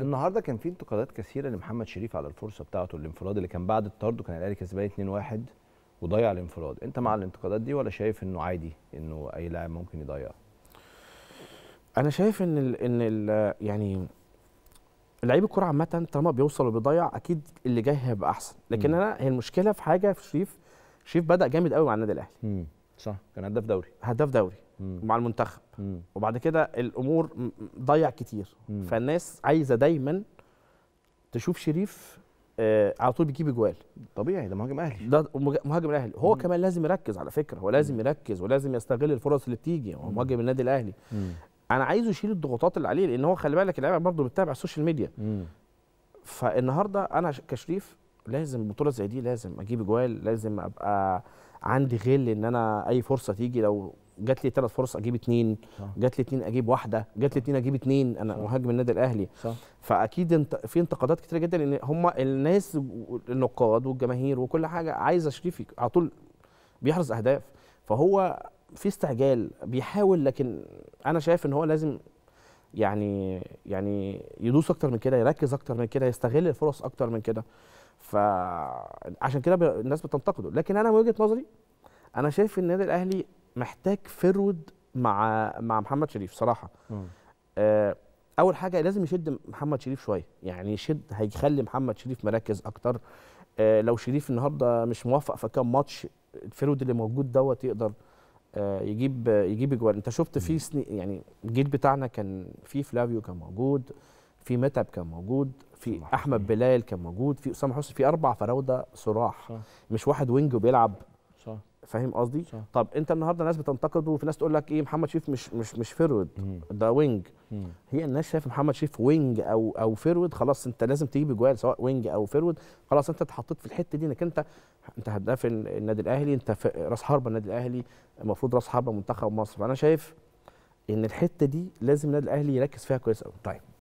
النهارده كان في انتقادات كثيره لمحمد شريف على الفرصه بتاعته الانفراد اللي كان بعد الطرد وكان الاهلي كسبان 2-1 وضيع الانفراد انت مع الانتقادات دي ولا شايف انه عادي انه اي لاعب ممكن يضيع انا شايف ان الـ ان الـ يعني لعيب الكوره عامه طالما بيوصل وبيضيع اكيد اللي جاي هيبقى احسن لكن م. انا هي المشكله في حاجه في شريف شريف بدا جامد قوي مع النادي الاهلي صح كان هداف دوري هداف دوري مم. ومع المنتخب مم. وبعد كده الامور ضيع كتير مم. فالناس عايزه دايما تشوف شريف آه على طول بيجيب اجوال طبيعي ده مهاجم اهلي ده مهاجم الاهلي هو مم. كمان لازم يركز على فكره هو لازم مم. يركز ولازم يستغل الفرص اللي بتيجي هو مهاجم النادي الاهلي مم. انا عايزه يشيل الضغوطات اللي عليه لان هو خلي بالك اللعيبه برضه بتتابع السوشيال ميديا مم. فالنهارده انا كشريف لازم بطوله زي دي لازم اجيب اجوال لازم ابقى عندي غل ان انا اي فرصه تيجي لو جات لي ثلاث فرص اجيب اثنين جات لي اثنين اجيب واحده جات لي اثنين اجيب اثنين انا صح. مهاجم النادي الاهلي صح. فاكيد انت في انتقادات كثيره جدا ان هم الناس النقاد والجماهير وكل حاجه عايزه شريف على طول بيحرز اهداف فهو في استعجال بيحاول لكن انا شايف ان هو لازم يعني يعني يدوس اكتر من كده يركز اكتر من كده يستغل الفرص اكتر من كده فعشان كده الناس بتنتقده لكن انا من وجهه نظري انا شايف ان النادي الاهلي محتاج فرود مع مع محمد شريف صراحه آه اول حاجه لازم يشد محمد شريف شويه يعني يشد هيخلي محمد شريف مركز اكتر آه لو شريف النهارده مش موفق في كام ماتش الفرود اللي موجود دوت يقدر آه يجيب يجيب اجوال انت شفت في سني يعني الجيل بتاعنا كان في فلافيو كان موجود في متعب كان موجود في احمد بلال كان موجود في اسامه حسني في اربع فراوده صراح مش واحد وينج وبيلعب صح فاهم قصدي؟ طب انت النهارده ناس بتنتقده وفي ناس تقول لك ايه محمد شريف مش مش مش فيرود ده وينج هي الناس شايفه محمد شريف وينج او او فيرود خلاص انت لازم تجيب اجوال سواء وينج او فيرود خلاص انت اتحطيت في الحته دي انك انت انت هداف النادي الاهلي انت راس حربه النادي الاهلي المفروض راس حربه منتخب مصر فانا شايف ان الحته دي لازم النادي الاهلي يركز فيها كويس قوي طيب